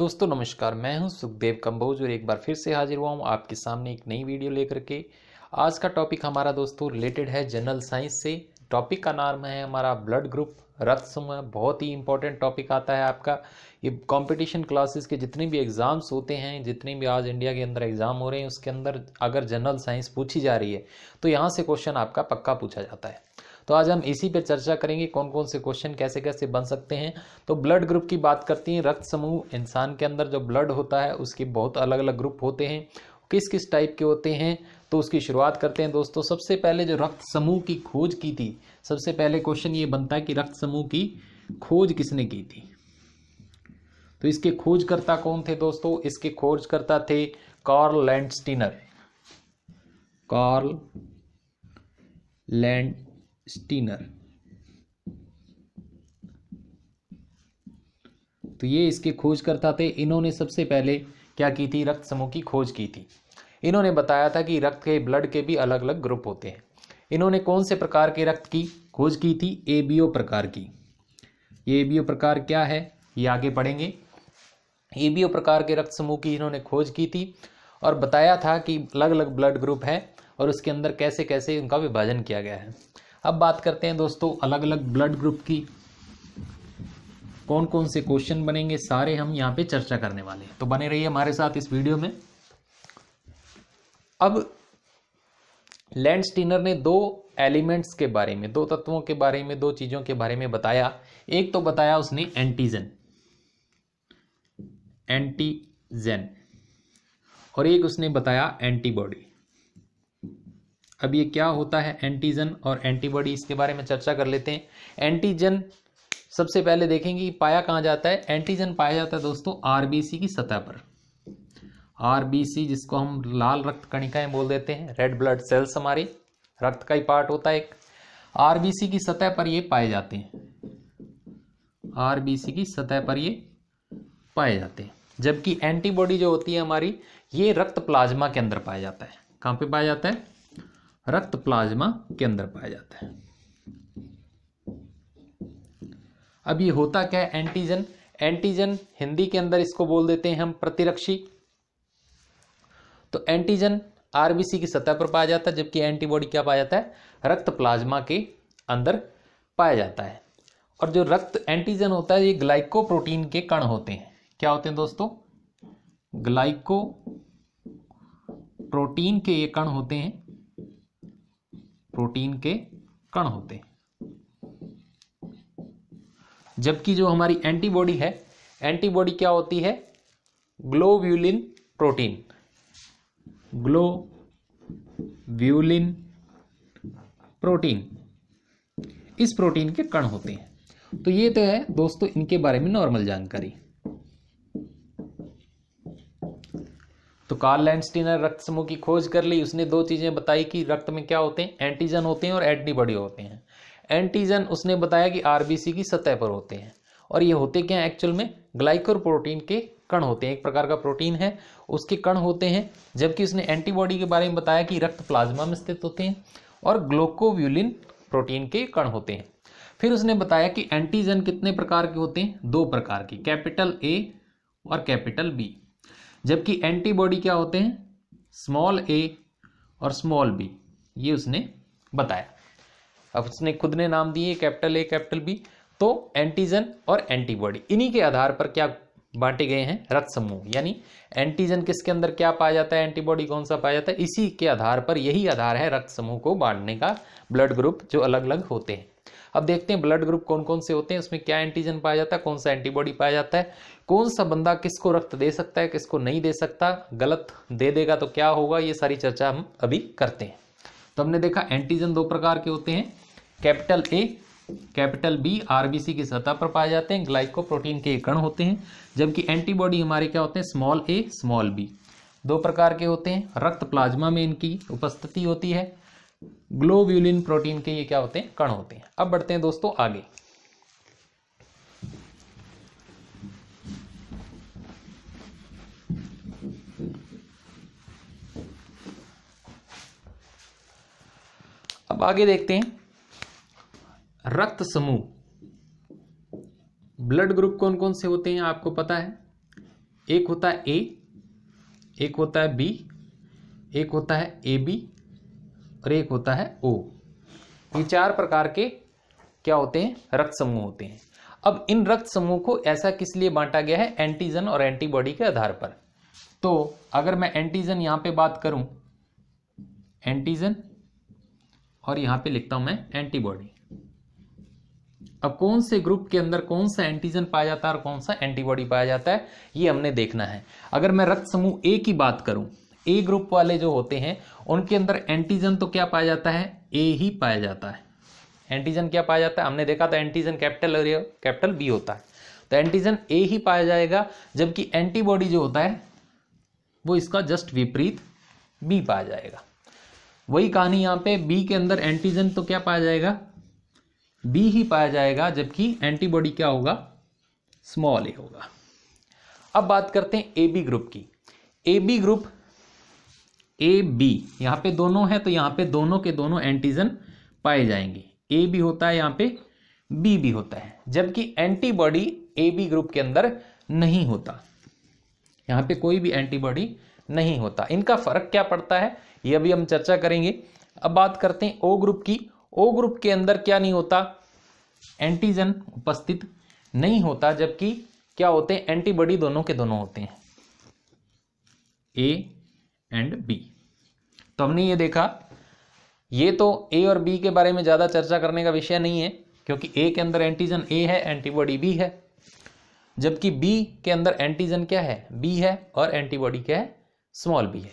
दोस्तों नमस्कार मैं हूं सुखदेव कंबोज और एक बार फिर से हाजिर हुआ हूं आपके सामने एक नई वीडियो लेकर के आज का टॉपिक हमारा दोस्तों रिलेटेड है जनरल साइंस से टॉपिक का नाम है हमारा ब्लड ग्रुप रक्त समूह बहुत ही इंपॉर्टेंट टॉपिक आता है आपका ये कंपटीशन क्लासेस के जितने भी एग्ज़ाम्स होते हैं जितने भी आज इंडिया के अंदर एग्ज़ाम हो रहे हैं उसके अंदर अगर जनरल साइंस पूछी जा रही है तो यहाँ से क्वेश्चन आपका पक्का पूछा जाता है तो आज हम इसी पे चर्चा करेंगे कौन कौन से क्वेश्चन कैसे कैसे बन सकते हैं तो ब्लड ग्रुप की बात करती हैं रक्त समूह इंसान के अंदर जो ब्लड होता है उसके बहुत अलग अलग ग्रुप होते हैं किस किस टाइप के होते हैं तो उसकी शुरुआत करते हैं दोस्तों सबसे पहले जो रक्त समूह की खोज की थी सबसे पहले क्वेश्चन ये बनता है कि रक्त समूह की खोज किसने की थी तो इसके खोजकर्ता कौन थे दोस्तों इसके खोजकर्ता थे Karl Landsteiner Karl Landsteiner तो ये इसके खोजकर्ता थे इन्होंने सबसे पहले क्या की थी रक्त समूह की खोज की थी इन्होंने बताया था कि रक्त के ब्लड के भी अलग अलग ग्रुप होते हैं इन्होंने कौन से प्रकार के रक्त की खोज की थी ए बी ओ प्रकार की ये ए बी ओ प्रकार क्या है ये आगे पढ़ेंगे ए बी ओ प्रकार के रक्त समूह की इन्होंने खोज की थी और बताया था कि अलग अलग ब्लड ग्रुप है और उसके अंदर कैसे कैसे उनका विभाजन किया गया है अब बात करते हैं दोस्तों अलग अलग ब्लड ग्रुप की कौन कौन से क्वेश्चन बनेंगे सारे हम यहाँ पे चर्चा करने वाले हैं तो बने रहिए हमारे साथ इस वीडियो में अब लैंड स्टीनर ने दो एलिमेंट्स के बारे में दो तत्वों के बारे में दो चीज़ों के बारे में बताया एक तो बताया उसने एंटीजन एंटीजन और एक उसने बताया एंटीबॉडी अब ये क्या होता है एंटीजन और एंटीबॉडी इसके बारे में चर्चा कर लेते हैं एंटीजन सबसे पहले देखेंगे पाया कहाँ जाता है एंटीजन पाया जाता है दोस्तों आरबीसी की सतह पर आरबीसी जिसको हम लाल रक्त कणिकाएं बोल देते हैं रेड ब्लड सेल्स हमारी रक्त का ही पार्ट होता है एक आरबीसी की सतह पर ये पाए जाते हैं आरबीसी की सतह पर ये पाए जाते हैं जबकि एंटीबॉडी जो होती है हमारी ये रक्त प्लाज्मा के अंदर पाया जाता है कहाँ पे पाया जाता है रक्त प्लाज्मा के अंदर पाया जाता है अब ये होता क्या है एंटीजन एंटीजन हिंदी के अंदर इसको बोल देते हैं हम प्रतिरक्षी तो एंटीजन आरबीसी की सतह पर पाया जाता है जबकि एंटीबॉडी क्या पाया जाता है रक्त प्लाज्मा के अंदर पाया जाता है और जो रक्त एंटीजन होता है ये ग्लाइकोप्रोटीन के कण होते हैं क्या होते हैं दोस्तों ग्लाइको प्रोटीन के ये कण होते हैं प्रोटीन के कण होते हैं जबकि जो हमारी एंटीबॉडी है एंटीबॉडी क्या होती है ग्लोव्यूलिन प्रोटीन ग्लोव्यूलिन प्रोटीन इस प्रोटीन के कण होते हैं तो ये तो है दोस्तों इनके बारे में नॉर्मल जानकारी तो कार्ल ने रक्त समूह की खोज कर ली उसने दो चीज़ें बताई कि रक्त में क्या होते हैं एंटीजन होते हैं और एंटीबॉडी होते हैं एंटीजन उसने बताया कि आर की सतह पर होते हैं और ये होते क्या एक्चुअल में ग्लाइकोर प्रोटीन के कण होते हैं एक प्रकार का प्रोटीन है उसके कण होते हैं जबकि उसने एंटीबॉडी के बारे में बताया कि रक्त प्लाज्मा में स्थित होते हैं और ग्लोकोव्यूलिन प्रोटीन के कण होते हैं फिर उसने बताया कि एंटीजन कितने प्रकार के होते हैं दो प्रकार के कैपिटल ए और कैपिटल बी जबकि एंटीबॉडी क्या होते हैं स्मॉल ए और स्मॉल बी ये उसने बताया अब उसने खुद ने नाम दिए कैपिटल ए कैपिटल बी तो एंटीजन और एंटीबॉडी इन्हीं के आधार पर क्या बांटे गए हैं रक्त समूह यानी एंटीजन किसके अंदर क्या पाया जाता है एंटीबॉडी कौन सा पाया जाता है इसी के आधार पर यही आधार है रक्त समूह को बांटने का ब्लड ग्रुप जो अलग अलग होते हैं अब देखते हैं ब्लड ग्रुप कौन कौन से होते हैं उसमें क्या एंटीजन पाया जाता है कौन सा एंटीबॉडी पाया जाता है कौन सा बंदा किसको रक्त दे सकता है किसको नहीं दे सकता गलत दे देगा तो क्या होगा ये सारी चर्चा हम अभी करते हैं तो हमने देखा एंटीजन दो प्रकार के होते हैं capital A capital B RBC की सतह पर पाए जाते हैं ग्लाइकोप्रोटीन के कण होते हैं जबकि एंटीबॉडी हमारे क्या होते हैं स्मॉल ए स्मॉल बी दो प्रकार के होते हैं रक्त प्लाज्मा में इनकी उपस्थिति होती है ग्लोब्यूलिन प्रोटीन के ये क्या होते हैं कण होते हैं अब बढ़ते हैं दोस्तों आगे अब आगे देखते हैं रक्त समूह ब्लड ग्रुप कौन कौन से होते हैं आपको पता है एक होता है ए एक होता है बी एक होता है ए बी और एक होता है ओ ये चार प्रकार के क्या होते हैं रक्त समूह होते हैं अब इन रक्त समूह को ऐसा किस लिए बांटा गया है एंटीजन और एंटीबॉडी के आधार पर तो अगर मैं एंटीजन यहां पे बात करूं एंटीजन और यहां पे लिखता हूं मैं एंटीबॉडी अब कौन से ग्रुप के अंदर कौन सा एंटीजन पाया जाता है और कौन सा एंटीबॉडी पाया जाता है ये हमने देखना है अगर मैं रक्त समूह ए की बात करूं ए ग्रुप वाले जो होते हैं उनके अंदर एंटीजन तो क्या पाया जाता है ए ही पाया जाता है एंटीजन क्या पाया जाता है हमने देखा था एंटीजन कैपिटल कैपिटल बी होता है तो एंटीजन ए ही पाया जाएगा जबकि एंटीबॉडी जो होता है वो इसका जस्ट विपरीत बी पाया जाएगा वही कहानी यहां पे बी के अंदर एंटीजन तो क्या पाया जाएगा बी ही पाया जाएगा जबकि एंटीबॉडी क्या होगा स्मॉल ए होगा अब बात करते हैं ए बी ग्रुप की A B group A B यहाँ पे दोनों है तो यहाँ पे दोनों के दोनों एंटीजन पाए जाएंगे ए भी होता है यहाँ पे बी भी होता है जबकि एंटीबॉडी ए बी ग्रुप के अंदर नहीं होता यहाँ पे कोई भी एंटीबॉडी नहीं होता इनका फर्क क्या पड़ता है ये अभी हम चर्चा करेंगे अब बात करते हैं ओ ग्रुप की ओ ग्रुप के अंदर क्या नहीं होता एंटीजन उपस्थित नहीं होता जबकि क्या होते हैं एंटीबॉडी दोनों के दोनों होते हैं ए एंड बी तो हमने ये देखा ये तो ए और बी के बारे में ज़्यादा चर्चा करने का विषय नहीं है क्योंकि ए के अंदर एंटीजन ए है एंटीबॉडी बी है जबकि बी के अंदर एंटीजन क्या है बी है और एंटीबॉडी क्या है स्मॉल बी है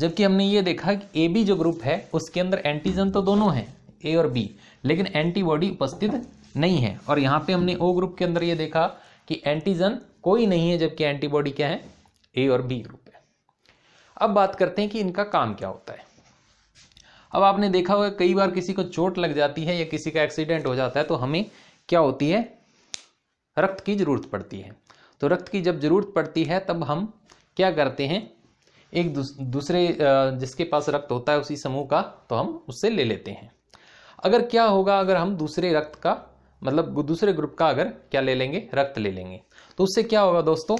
जबकि हमने ये देखा कि ए बी जो ग्रुप है उसके अंदर एंटीजन तो दोनों हैं ए और बी लेकिन एंटीबॉडी उपस्थित नहीं है और यहाँ पे हमने ओ ग्रुप के अंदर ये देखा कि एंटीजन कोई नहीं है जबकि एंटीबॉडी क्या है ए और बी ग्रुप अब बात करते हैं कि इनका काम क्या होता है अब आपने देखा होगा कई बार किसी को चोट लग जाती है या किसी का एक्सीडेंट हो जाता है तो हमें क्या होती है रक्त की ज़रूरत पड़ती है तो रक्त की जब ज़रूरत पड़ती है तब हम क्या करते हैं एक दूसरे जिसके पास रक्त होता है उसी समूह का तो हम उससे ले लेते हैं अगर क्या होगा अगर हम दूसरे रक्त का मतलब दूसरे ग्रुप का अगर क्या ले लेंगे रक्त ले लेंगे तो उससे क्या होगा दोस्तों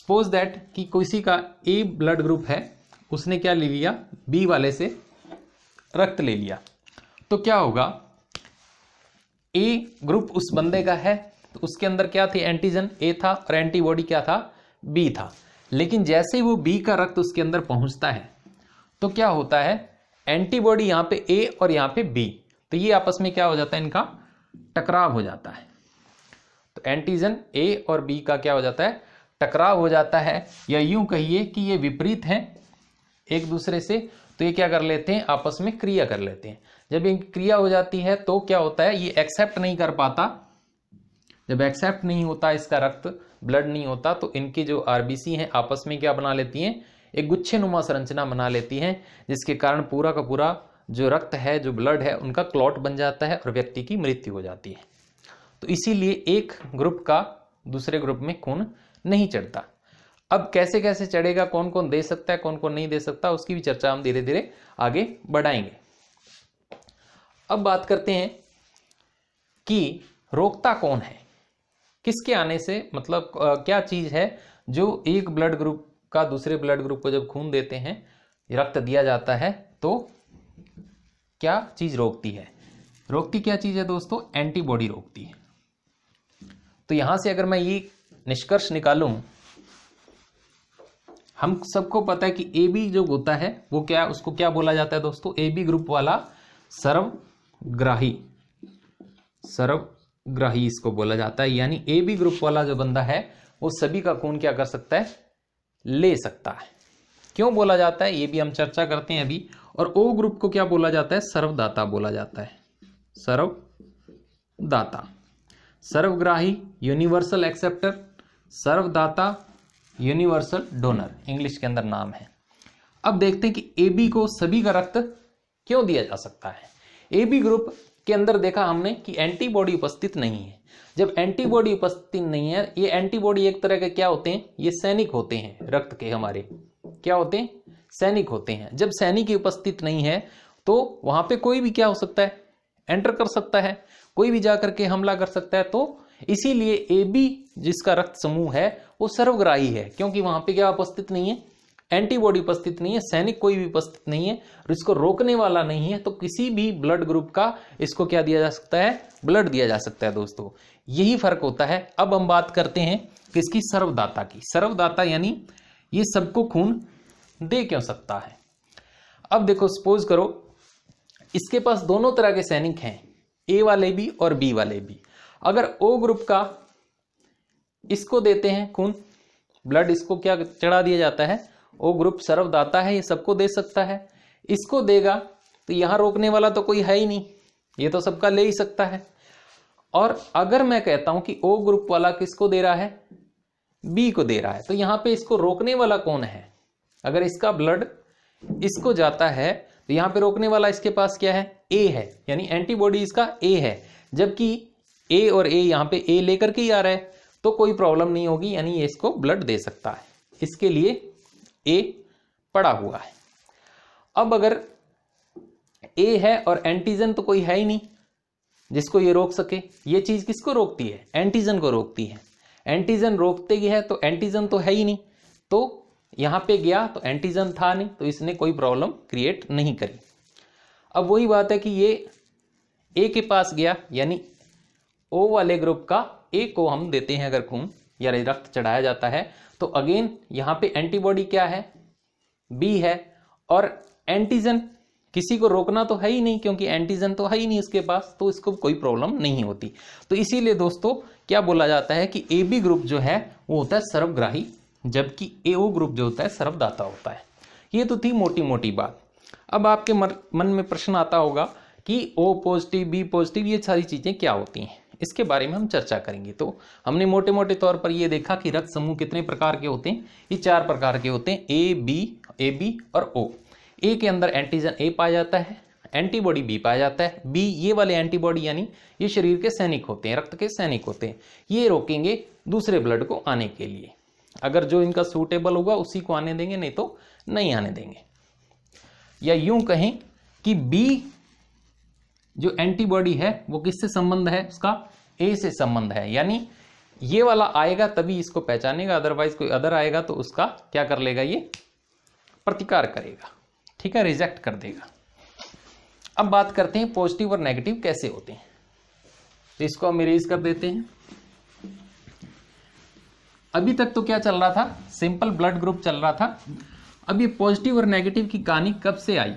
सपोज दैट कि किसी का ए ब्लड ग्रुप है उसने क्या ले लिया बी वाले से रक्त ले लिया तो क्या होगा ए ग्रुप उस बंदे का है तो उसके अंदर क्या थी एंटीजन ए था और एंटीबॉडी क्या था बी था लेकिन जैसे ही वो बी का रक्त उसके अंदर पहुंचता है तो क्या होता है एंटीबॉडी यहाँ पे ए और यहाँ पे बी तो ये आपस में क्या हो जाता है इनका टकराव हो जाता है तो एंटीजन ए और बी का क्या हो जाता है टकराव हो जाता है या यूं कहिए कि ये विपरीत हैं एक दूसरे से तो ये क्या कर लेते हैं आपस में क्रिया कर लेते हैं जब इनकी क्रिया हो जाती है तो क्या होता है ये एक्सेप्ट नहीं कर पाता जब एक्सेप्ट नहीं होता इसका रक्त ब्लड नहीं होता तो इनकी जो आरबीसी हैं आपस में क्या बना लेती हैं एक गुच्छे नुमा संरचना बना लेती हैं जिसके कारण पूरा का पूरा जो रक्त है जो ब्लड है उनका क्लॉट बन जाता है और व्यक्ति की मृत्यु हो जाती है तो इसीलिए एक ग्रुप का दूसरे ग्रुप में खून नहीं चढ़ता अब कैसे कैसे चढ़ेगा कौन कौन दे सकता है कौन कौन नहीं दे सकता उसकी भी चर्चा हम धीरे धीरे आगे बढ़ाएंगे अब बात करते हैं कि रोकता कौन है किसके आने से मतलब क्या चीज़ है जो एक ब्लड ग्रुप का दूसरे ब्लड ग्रुप को जब खून देते हैं रक्त दिया जाता है तो क्या चीज़ रोकती है रोकती क्या चीज़ है दोस्तों एंटीबॉडी रोकती है तो यहां से अगर मैं ये निष्कर्ष निकालू हम सबको पता है कि ए बी जो होता है वो क्या उसको क्या बोला जाता है दोस्तों ए बी ग्रुप वाला सर्वग्राही सर्वग्राही इसको बोला जाता है यानी ए बी ग्रुप वाला जो बंदा है वो सभी का खून क्या कर सकता है ले सकता है क्यों बोला जाता है ये भी हम चर्चा करते हैं अभी और ओ ग्रुप को क्या बोला जाता है सर्वदाता बोला जाता है सर्वदाता सर्वग्राही यूनिवर्सल एक्सेप्टर सर्वदाता यूनिवर्सल डोनर इंग्लिश के अंदर नाम है अब देखते हैं कि ए बी को सभी का रक्त क्यों दिया जा सकता है ए बी ग्रुप के अंदर देखा हमने कि एंटीबॉडी उपस्थित नहीं है जब एंटीबॉडी उपस्थित नहीं है ये एंटीबॉडी एक तरह के क्या होते हैं ये सैनिक होते हैं रक्त के हमारे क्या होते हैं सैनिक होते हैं जब सैनिक उपस्थित नहीं है तो वहां पे कोई भी क्या हो सकता है एंटर कर सकता है कोई भी जाकर के हमला कर सकता है तो इसीलिए ए बी जिसका रक्त समूह है वो सर्वग्राही है क्योंकि वहां पे क्या उपस्थित नहीं है एंटीबॉडी उपस्थित नहीं है सैनिक कोई भी उपस्थित नहीं है और इसको रोकने वाला नहीं है तो किसी भी ब्लड ग्रुप का इसको क्या दिया जा सकता है ब्लड दिया जा सकता है दोस्तों यही फर्क होता है अब हम बात करते हैं किसकी सर्वदाता की सर्वदाता यानी ये सबको खून दे क्यों सकता है अब देखो सपोज करो इसके पास दोनों तरह के सैनिक हैं ए वाले भी और बी वाले भी अगर ओ ग्रुप का इसको देते हैं खून ब्लड इसको क्या चढ़ा दिया जाता है ओ ग्रुप सर्वदाता है ये सबको दे सकता है इसको देगा तो यहाँ रोकने वाला तो कोई है ही नहीं ये तो सबका ले ही सकता है और अगर मैं कहता हूं कि ओ ग्रुप वाला किसको दे रहा है बी को दे रहा है तो यहां पे इसको रोकने वाला कौन है अगर इसका ब्लड इसको जाता है तो यहां पे रोकने वाला इसके पास क्या है ए है यानी एंटीबॉडी इसका ए है जबकि ए और ए यहाँ पे ए लेकर के ही आ रहा है तो कोई प्रॉब्लम नहीं होगी यानी ये इसको ब्लड दे सकता है इसके लिए ए पड़ा हुआ है अब अगर ए है और एंटीजन तो कोई है ही नहीं जिसको ये रोक सके ये चीज़ किसको रोकती है एंटीजन को रोकती है एंटीजन रोकते ही है तो एंटीजन तो है ही नहीं तो यहाँ पे गया तो एंटीजन था नहीं तो इसने कोई प्रॉब्लम क्रिएट नहीं करी अब वही बात है कि ये ए के पास गया यानी ओ वाले ग्रुप का ए को हम देते हैं अगर खून या रक्त चढ़ाया जाता है तो अगेन यहाँ पे एंटीबॉडी क्या है बी है और एंटीजन किसी को रोकना तो है ही नहीं क्योंकि एंटीजन तो है ही नहीं उसके पास तो इसको कोई प्रॉब्लम नहीं होती तो इसीलिए दोस्तों क्या बोला जाता है कि ए बी ग्रुप जो है वो होता है सर्वग्राही जबकि ए ओ ग्रुप जो होता है सर्वदाता होता है ये तो थी मोटी मोटी बात अब आपके मन में प्रश्न आता होगा कि ओ पॉजिटिव बी पॉजिटिव ये सारी चीज़ें क्या होती हैं इसके बारे में हम चर्चा करेंगे तो हमने मोटे मोटे तौर पर ये देखा कि रक्त समूह कितने प्रकार के होते हैं ये चार प्रकार के होते हैं ए बी ए बी और ओ ए के अंदर एंटीजन ए पाया जाता है एंटीबॉडी बी पाया जाता है बी ये वाले एंटीबॉडी यानी ये शरीर के सैनिक होते हैं रक्त के सैनिक होते हैं ये रोकेंगे दूसरे ब्लड को आने के लिए अगर जो इनका सूटेबल होगा उसी को आने देंगे नहीं तो नहीं आने देंगे या यूं कहें कि बी जो एंटीबॉडी है वो किससे संबंध है उसका ए से संबंध है यानी ये वाला आएगा तभी इसको पहचानेगा अदरवाइज कोई अदर आएगा तो उसका क्या कर लेगा ये प्रतिकार करेगा ठीक है रिजेक्ट कर देगा अब बात करते हैं पॉजिटिव और नेगेटिव कैसे होते हैं तो इसको हम इरेज कर देते हैं अभी तक तो क्या चल रहा था सिंपल ब्लड ग्रुप चल रहा था अब ये पॉजिटिव और नेगेटिव की कहानी कब से आई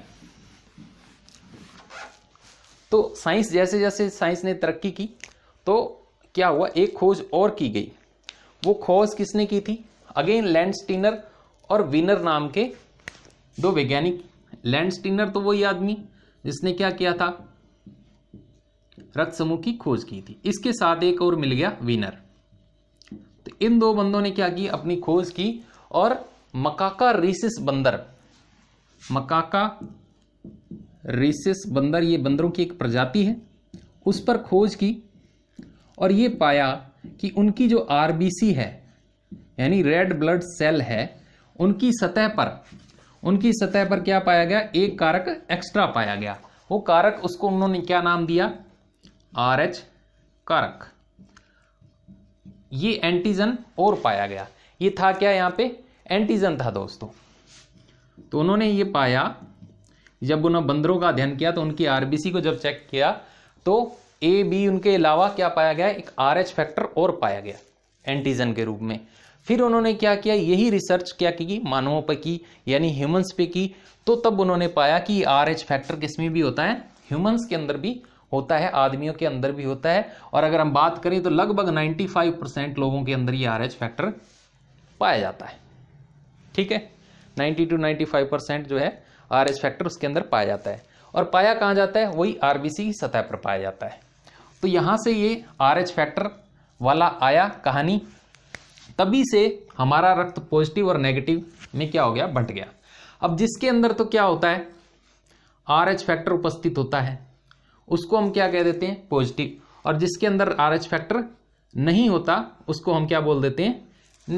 तो साइंस जैसे जैसे साइंस ने तरक्की की तो क्या हुआ एक खोज और की गई वो खोज किसने की थी अगेन लैंडस्टीनर और विनर नाम के दो वैज्ञानिक लैंडस्टीनर तो वही आदमी जिसने क्या किया था रक्त समूह की खोज की थी इसके साथ एक और मिल गया विनर तो इन दो बंदों ने क्या की अपनी खोज की और मकाका रिसिस बंदर मकाका रेसिस बंदर ये बंदरों की एक प्रजाति है उस पर खोज की और ये पाया कि उनकी जो आर है यानी रेड ब्लड सेल है उनकी सतह पर उनकी सतह पर क्या पाया गया एक कारक एक्स्ट्रा पाया गया वो कारक उसको उन्होंने क्या नाम दिया आर एच कारक ये एंटीजन और पाया गया ये था क्या यहाँ पे एंटीजन था दोस्तों तो उन्होंने ये पाया जब उन्होंने बंदरों का अध्ययन किया तो उनकी आरबीसी को जब चेक किया तो ए बी उनके अलावा क्या पाया गया एक आर एच फैक्टर और पाया गया एंटीजन के रूप में फिर उन्होंने क्या किया यही रिसर्च क्या की मानवों पर की यानी ह्यूमंस पे की तो तब उन्होंने पाया कि आर एच फैक्टर किसमें भी होता है ह्यूमंस के अंदर भी होता है आदमियों के अंदर भी होता है और अगर हम बात करें तो लगभग 95 परसेंट लोगों के अंदर ये आर एच फैक्टर पाया जाता है ठीक है 90 टू 95 परसेंट जो है आर एस फैक्टर उसके अंदर पाया जाता है और पाया कहाँ जाता है वही आर की सतह पर पाया जाता है तो यहाँ से ये आर एच फैक्टर वाला आया कहानी तभी से हमारा रक्त पॉजिटिव और नेगेटिव में क्या हो गया बंट गया अब जिसके अंदर तो क्या होता है आर एच फैक्टर उपस्थित होता है उसको हम क्या कह देते हैं पॉजिटिव और जिसके अंदर आर एच फैक्टर नहीं होता उसको हम क्या बोल देते हैं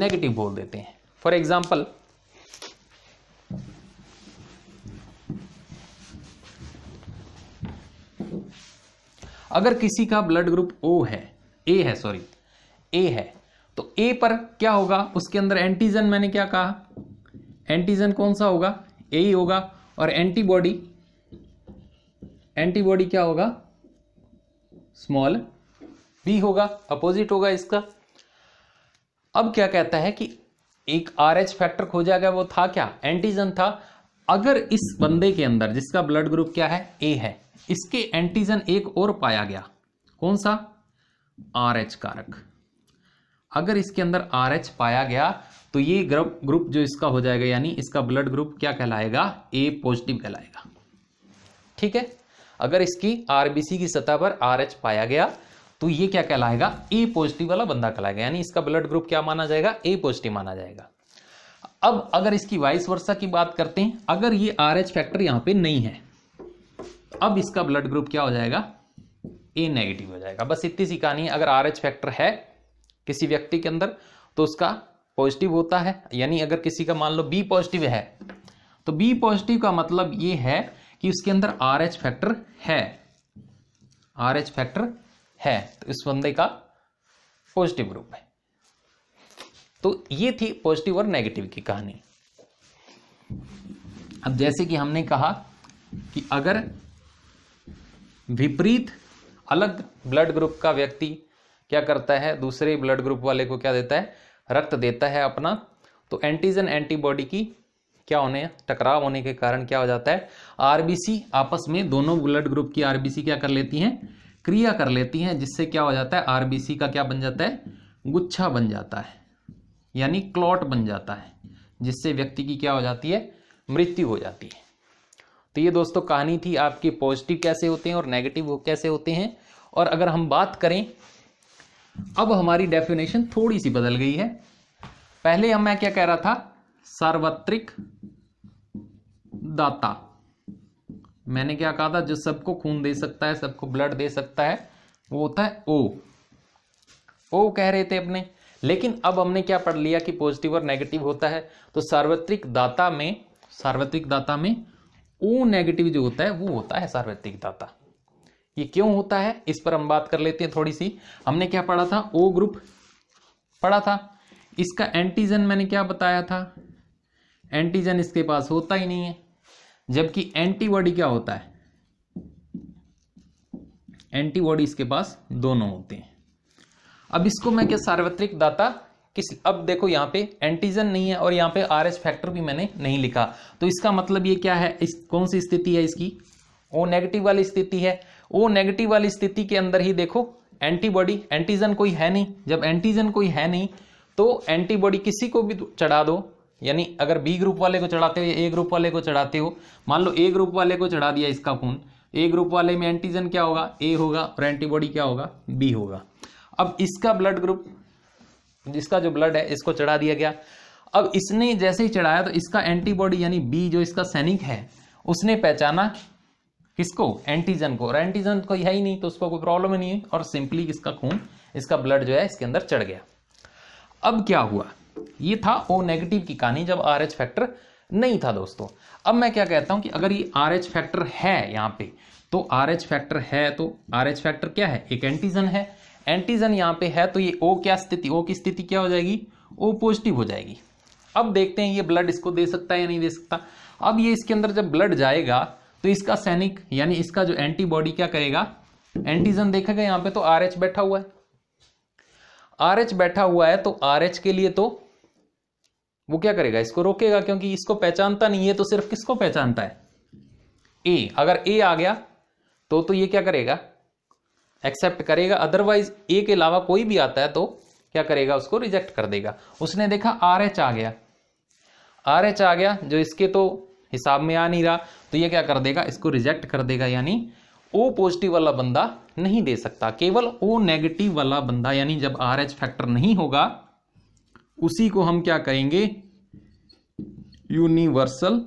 नेगेटिव बोल देते हैं फॉर एग्जाम्पल अगर किसी का ब्लड ग्रुप ओ है ए है सॉरी ए है तो ए पर क्या होगा उसके अंदर एंटीजन मैंने क्या कहा एंटीजन कौन सा होगा ए ही होगा और एंटीबॉडी एंटीबॉडी क्या होगा स्मॉल बी होगा अपोजिट होगा इसका अब क्या कहता है कि एक आर एच फैक्टर खोजा गया वो था क्या एंटीजन था अगर इस बंदे के अंदर जिसका ब्लड ग्रुप क्या है ए है इसके एंटीजन एक और पाया गया कौन सा आर एच कारक अगर इसके अंदर आर एच पाया गया तो ये ग्रुप ग्रुप जो इसका हो जाएगा यानी इसका ब्लड ग्रुप क्या कहलाएगा ए पॉजिटिव कहलाएगा ठीक है अगर इसकी आरबीसी की सतह पर आर एच पाया गया तो ये क्या कहलाएगा ए पॉजिटिव वाला बंदा कहलाएगा यानी इसका ब्लड ग्रुप क्या माना जाएगा ए पॉजिटिव माना जाएगा अब अगर इसकी वाइस वर्षा की बात करते हैं अगर ये आर एच फैक्टर यहां पे नहीं है अब इसका ब्लड ग्रुप क्या हो जाएगा ए नेगेटिव हो जाएगा बस इतनी सी कहानी अगर आर एच फैक्टर है किसी व्यक्ति के अंदर तो उसका पॉजिटिव होता है यानी अगर किसी का मान लो बी पॉजिटिव है तो बी पॉजिटिव का मतलब ये है कि उसके अंदर आर एच फैक्टर है आर एच फैक्टर है तो इस बंदे का पॉजिटिव ग्रुप है तो ये थी पॉजिटिव और नेगेटिव की कहानी अब जैसे कि हमने कहा कि अगर विपरीत अलग ब्लड ग्रुप का व्यक्ति क्या करता है दूसरे ब्लड ग्रुप वाले को क्या देता है रक्त देता है अपना तो एंटीजन एंटीबॉडी की क्या होने टकराव होने के कारण क्या हो जाता है आरबीसी आपस में दोनों ब्लड ग्रुप की आरबीसी क्या कर लेती हैं क्रिया कर लेती हैं जिससे क्या हो जाता है आरबीसी का क्या बन जाता है गुच्छा बन जाता है यानी क्लॉट बन जाता है जिससे व्यक्ति की क्या हो जाती है मृत्यु हो जाती है तो ये दोस्तों कहानी थी आपके पॉजिटिव कैसे होते हैं और नेगेटिव वो कैसे होते हैं और अगर हम बात करें अब हमारी डेफिनेशन थोड़ी सी बदल गई है पहले हम मैं क्या कह रहा था सार्वत्रिक दाता मैंने क्या कहा था जो सबको खून दे सकता है सबको ब्लड दे सकता है वो होता है ओ ओ कह रहे थे अपने लेकिन अब हमने क्या पढ़ लिया कि पॉजिटिव और नेगेटिव होता है तो सार्वत्रिक दाता में सार्वत्रिक दाता में ओ नेगेटिव जो होता है वो होता है सार्वत्रिक दाता ये क्यों होता है इस पर हम बात कर लेते हैं थोड़ी सी हमने क्या पढ़ा था ओ ग्रुप पढ़ा था इसका एंटीजन मैंने क्या बताया था एंटीजन इसके पास होता ही नहीं है जबकि एंटीबॉडी क्या होता है एंटीबॉडी इसके पास दोनों होते हैं अब इसको मैं क्या सार्वत्रिक दाता किस अब देखो यहाँ पे एंटीजन नहीं है और यहाँ पे आर एच फैक्टर भी मैंने नहीं लिखा तो इसका मतलब ये क्या है इस कौन सी स्थिति है इसकी ओ नेगेटिव वाली स्थिति है ओ नेगेटिव वाली स्थिति के अंदर ही देखो एंटीबॉडी एंटीजन कोई है नहीं जब एंटीजन कोई है नहीं तो एंटीबॉडी किसी को भी चढ़ा दो यानी अगर बी ग्रुप वाले को चढ़ाते हो या ए ग्रुप वाले को चढ़ाते हो मान लो ए ग्रुप वाले को चढ़ा दिया इसका खून ए ग्रुप वाले में एंटीजन क्या होगा ए होगा और एंटीबॉडी क्या होगा बी होगा अब इसका ब्लड ग्रुप इसका जो ब्लड है इसको चढ़ा दिया गया अब इसने जैसे ही चढ़ाया तो इसका एंटीबॉडी यानी बी जो इसका सैनिक है उसने पहचाना किसको एंटीजन को और एंटीजन को तो है ही नहीं तो उसको कोई प्रॉब्लम ही नहीं है और सिंपली इसका खून इसका ब्लड जो है इसके अंदर चढ़ गया अब क्या हुआ ये था ओ नेगेटिव की कहानी जब आर एच फैक्टर नहीं था दोस्तों अब मैं क्या कहता हूं कि अगर ये आर एच फैक्टर है यहाँ पे तो आर एच फैक्टर है तो आर एच फैक्टर क्या है एक एंटीजन है एंटीजन यहाँ पे है तो ये ओ क्या स्थिति ओ की स्थिति क्या हो जाएगी ओ पॉजिटिव हो जाएगी अब देखते हैं ये ब्लड इसको दे सकता है या नहीं दे सकता अब ये इसके अंदर जब ब्लड जाएगा तो इसका सैनिक यानी इसका जो एंटीबॉडी क्या करेगा एंटीजन देखेगा यहाँ पे तो आर बैठा हुआ है आर बैठा हुआ है तो आर के लिए तो वो क्या करेगा इसको रोकेगा क्योंकि इसको पहचानता नहीं है तो सिर्फ किसको पहचानता है ए अगर ए आ गया तो तो ये क्या करेगा एक्सेप्ट करेगा अदरवाइज ए के अलावा कोई भी आता है तो क्या करेगा उसको रिजेक्ट कर देगा उसने देखा आर एच आ गया आर एच आ गया जो इसके तो हिसाब में आ नहीं रहा तो ये क्या कर देगा इसको रिजेक्ट कर देगा यानी ओ पॉजिटिव वाला बंदा नहीं दे सकता केवल ओ नेगेटिव वाला बंदा यानी जब आर एच फैक्टर नहीं होगा उसी को हम क्या कहेंगे यूनिवर्सल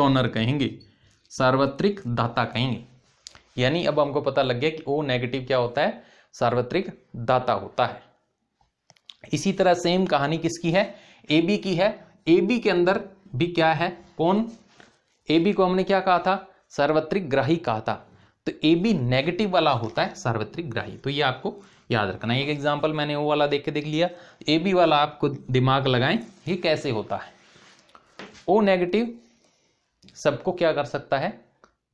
डोनर कहेंगे सार्वत्रिक दाता कहेंगे यानी अब हमको पता लग गया कि ओ नेगेटिव क्या होता है सार्वत्रिक दाता होता है इसी तरह सेम कहानी किसकी है ए बी की है ए बी के अंदर भी क्या है कौन ए बी को हमने क्या कहा था सार्वत्रिक ग्राही कहा था तो ए बी नेगेटिव वाला होता है सार्वत्रिक ग्राही तो ये आपको याद रखना एक एग्जाम्पल मैंने वो वाला देख के देख लिया ए बी वाला आपको दिमाग लगाएं ये कैसे होता है ओ नेगेटिव सबको क्या कर सकता है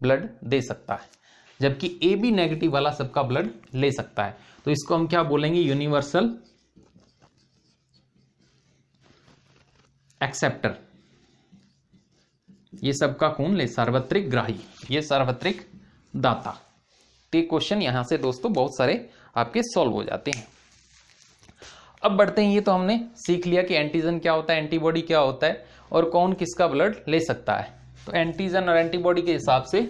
ब्लड दे सकता है जबकि ए बी नेगेटिव वाला सबका ब्लड ले सकता है तो इसको हम क्या बोलेंगे यूनिवर्सल एक्सेप्टर ये सबका खून ले सार्वत्रिक ग्राही ये सार्वत्रिक दाता तो ये क्वेश्चन यहां से दोस्तों बहुत सारे आपके सॉल्व हो जाते हैं अब बढ़ते हैं ये तो हमने सीख लिया कि एंटीजन क्या होता है एंटीबॉडी क्या होता है और कौन किसका ब्लड ले सकता है तो एंटीजन और एंटीबॉडी के हिसाब से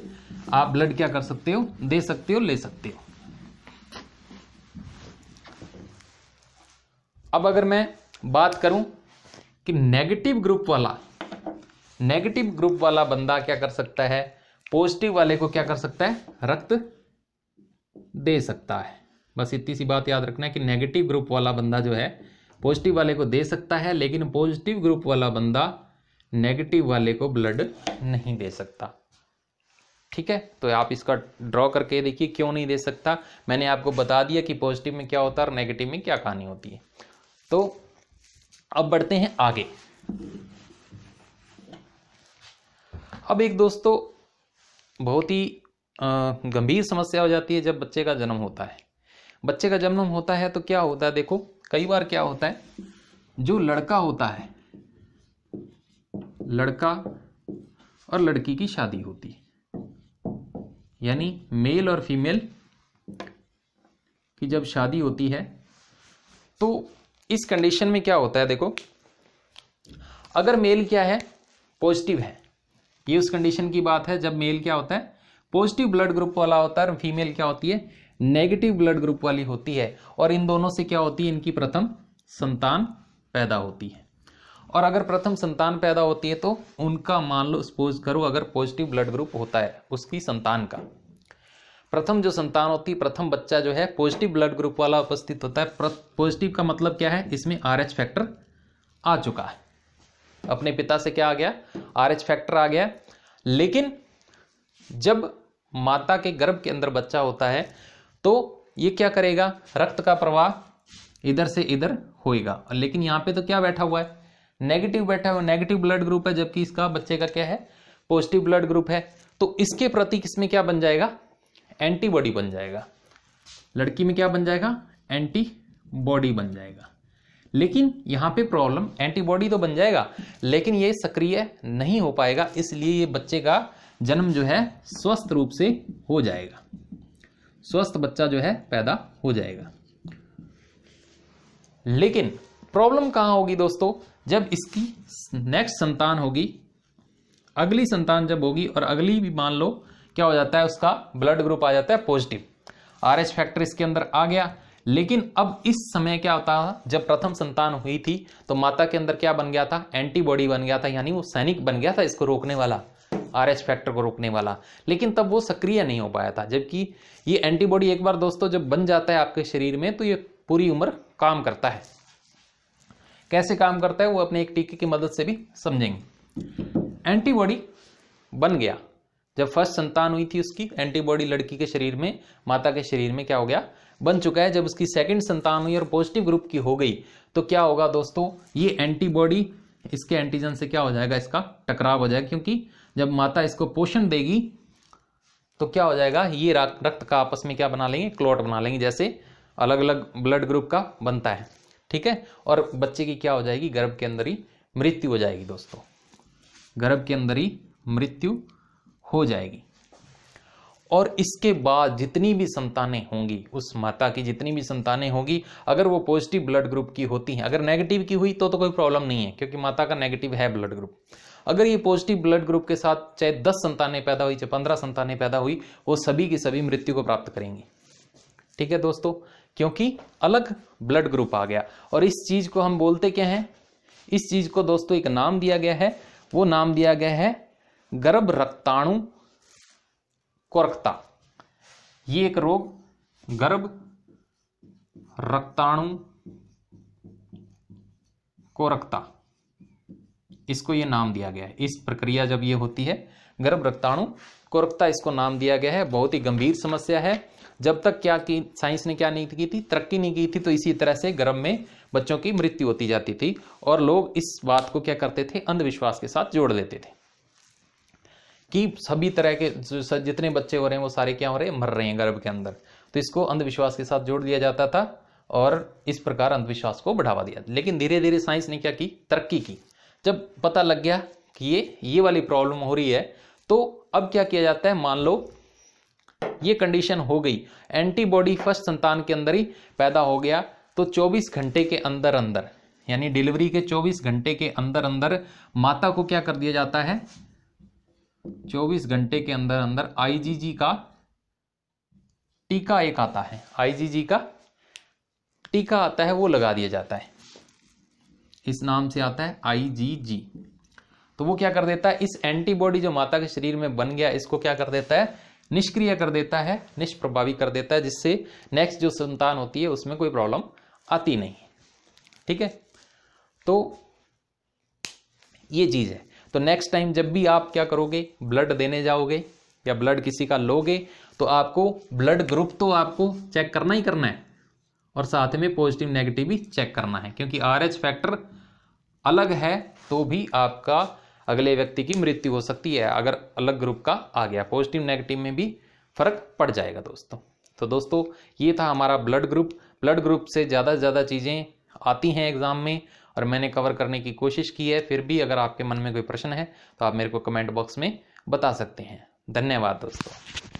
आप ब्लड क्या कर सकते हो दे सकते हो ले सकते हो अब अगर मैं बात करूं कि नेगेटिव ग्रुप वाला नेगेटिव ग्रुप वाला बंदा क्या कर सकता है पॉजिटिव वाले को क्या कर सकता है रक्त दे सकता है बस इतनी सी बात याद रखना है कि नेगेटिव ग्रुप वाला बंदा जो है पॉजिटिव वाले को दे सकता है लेकिन पॉजिटिव ग्रुप वाला बंदा नेगेटिव वाले को ब्लड नहीं दे सकता ठीक है तो आप इसका ड्रॉ करके देखिए क्यों नहीं दे सकता मैंने आपको बता दिया कि पॉजिटिव में क्या होता है और नेगेटिव में क्या कहानी होती है तो अब बढ़ते हैं आगे अब एक दोस्तों बहुत ही गंभीर समस्या हो जाती है जब बच्चे का जन्म होता है बच्चे का जन्म होता है तो क्या होता है देखो कई बार क्या होता है जो लड़का होता है लड़का और लड़की की शादी होती है यानी मेल और फीमेल की जब शादी होती है तो इस कंडीशन में क्या होता है देखो अगर मेल क्या है पॉजिटिव है ये उस कंडीशन की बात है जब मेल क्या होता है पॉजिटिव ब्लड ग्रुप वाला होता है और फीमेल क्या होती है नेगेटिव ब्लड ग्रुप वाली होती है और इन दोनों से क्या होती है इनकी प्रथम संतान पैदा होती है और अगर प्रथम संतान पैदा होती है तो उनका मान लो सपोज करो अगर पॉजिटिव ब्लड ग्रुप होता है उसकी संतान का प्रथम जो संतान होती है प्रथम बच्चा जो है पॉजिटिव ब्लड ग्रुप वाला उपस्थित होता है पॉजिटिव का मतलब क्या है इसमें आर एच फैक्टर आ चुका है अपने पिता से क्या आ गया आर एच फैक्टर आ गया लेकिन जब माता के गर्भ के अंदर बच्चा होता है तो ये क्या करेगा रक्त का प्रवाह इधर से इधर होएगा लेकिन यहाँ पे तो क्या बैठा हुआ है नेगेटिव बैठा हुआ नेगेटिव ब्लड ग्रुप है जबकि इसका बच्चे का क्या है पॉजिटिव ब्लड ग्रुप है तो इसके प्रति किसमें क्या बन जाएगा एंटीबॉडी बन जाएगा लड़की में क्या बन जाएगा एंटीबॉडी बन जाएगा लेकिन यहां पे प्रॉब्लम एंटीबॉडी तो बन जाएगा लेकिन ये सक्रिय नहीं हो पाएगा इसलिए ये बच्चे का जन्म जो है स्वस्थ रूप से हो जाएगा स्वस्थ बच्चा जो है पैदा हो जाएगा लेकिन प्रॉब्लम कहां होगी दोस्तों जब इसकी नेक्स्ट संतान होगी अगली संतान जब होगी और अगली भी मान लो क्या हो जाता है उसका ब्लड ग्रुप आ जाता है पॉजिटिव आर एच फैक्टर इसके अंदर आ गया लेकिन अब इस समय क्या होता था जब प्रथम संतान हुई थी तो माता के अंदर क्या बन गया था एंटीबॉडी बन गया था यानी वो सैनिक बन गया था इसको रोकने वाला आर एच फैक्टर को रोकने वाला लेकिन तब वो सक्रिय नहीं हो पाया था जबकि ये एंटीबॉडी एक बार दोस्तों जब बन जाता है आपके शरीर में तो ये पूरी उम्र काम करता है कैसे काम करता है वो अपने एक टीके की मदद से भी समझेंगे एंटीबॉडी बन गया जब फर्स्ट संतान हुई थी उसकी एंटीबॉडी लड़की के शरीर में माता के शरीर में क्या हो गया बन चुका है जब उसकी सेकंड संतान हुई और पॉजिटिव ग्रुप की हो गई तो क्या होगा दोस्तों ये एंटीबॉडी इसके एंटीजन से क्या हो जाएगा इसका टकराव हो जाएगा क्योंकि जब माता इसको पोषण देगी तो क्या हो जाएगा ये रक्त का आपस में क्या बना लेंगे क्लॉट बना लेंगे जैसे अलग अलग ब्लड ग्रुप का बनता है ठीक है और बच्चे की क्या हो जाएगी गर्भ के अंदर ही मृत्यु हो जाएगी दोस्तों गर्भ के अंदर ही मृत्यु हो जाएगी और इसके बाद जितनी भी संतानें होंगी उस माता की जितनी भी संतानें होगी अगर वो पॉजिटिव ब्लड ग्रुप की होती हैं अगर नेगेटिव की हुई तो तो कोई प्रॉब्लम नहीं है क्योंकि माता का नेगेटिव है ब्लड ग्रुप अगर ये पॉजिटिव ब्लड ग्रुप के साथ चाहे दस संतानें पैदा हुई चाहे पंद्रह संतानें पैदा हुई वो सभी की सभी मृत्यु को प्राप्त करेंगी ठीक है दोस्तों क्योंकि अलग ब्लड ग्रुप आ गया और इस चीज को हम बोलते क्या हैं इस चीज को दोस्तों एक नाम दिया गया है वो नाम दिया गया है गर्भ रक्ताणु कोरकता ये एक रोग गर्भ रक्ताणु कोरकता इसको ये नाम दिया गया है इस प्रक्रिया जब ये होती है गर्भ रक्ताणु कोरकता इसको नाम दिया गया है बहुत ही गंभीर समस्या है जब तक क्या की साइंस ने क्या नहीं की थी तरक्की नहीं की थी तो इसी तरह से गर्भ में बच्चों की मृत्यु होती जाती थी और लोग इस बात को क्या करते थे अंधविश्वास के साथ जोड़ देते थे कि सभी तरह के जितने बच्चे हो रहे हैं वो सारे क्या हो रहे हैं मर रहे हैं गर्भ के अंदर तो इसको अंधविश्वास के साथ जोड़ दिया जाता था और इस प्रकार अंधविश्वास को बढ़ावा दिया लेकिन धीरे धीरे साइंस ने क्या की तरक्की की जब पता लग गया कि ये ये वाली प्रॉब्लम हो रही है तो अब क्या किया जाता है मान लो ये कंडीशन हो गई एंटीबॉडी फर्स्ट संतान के अंदर ही पैदा हो गया तो 24 घंटे के अंदर अंदर यानी डिलीवरी के 24 घंटे के अंदर अंदर माता को क्या कर दिया जाता है 24 घंटे के अंदर अंदर आईजीजी का टीका एक आता है आईजीजी का टीका आता है वो लगा दिया जाता है इस नाम से आता है आईजीजी तो वो क्या कर देता है इस एंटीबॉडी जो माता के शरीर में बन गया इसको क्या कर देता है निष्क्रिय कर देता है निष्प्रभावी कर देता है जिससे नेक्स्ट जो संतान होती है उसमें कोई प्रॉब्लम आती नहीं ठीक है तो ये चीज़ है तो नेक्स्ट टाइम जब भी आप क्या करोगे ब्लड देने जाओगे या ब्लड किसी का लोगे तो आपको ब्लड ग्रुप तो आपको चेक करना ही करना है और साथ में पॉजिटिव नेगेटिव भी चेक करना है क्योंकि आर एच फैक्टर अलग है तो भी आपका अगले व्यक्ति की मृत्यु हो सकती है अगर अलग ग्रुप का आ गया पॉजिटिव नेगेटिव में भी फर्क पड़ जाएगा दोस्तों तो दोस्तों ये था हमारा ब्लड ग्रुप ब्लड ग्रुप से ज़्यादा से ज़्यादा चीज़ें आती हैं एग्ज़ाम में और मैंने कवर करने की कोशिश की है फिर भी अगर आपके मन में कोई प्रश्न है तो आप मेरे को कमेंट बॉक्स में बता सकते हैं धन्यवाद दोस्तों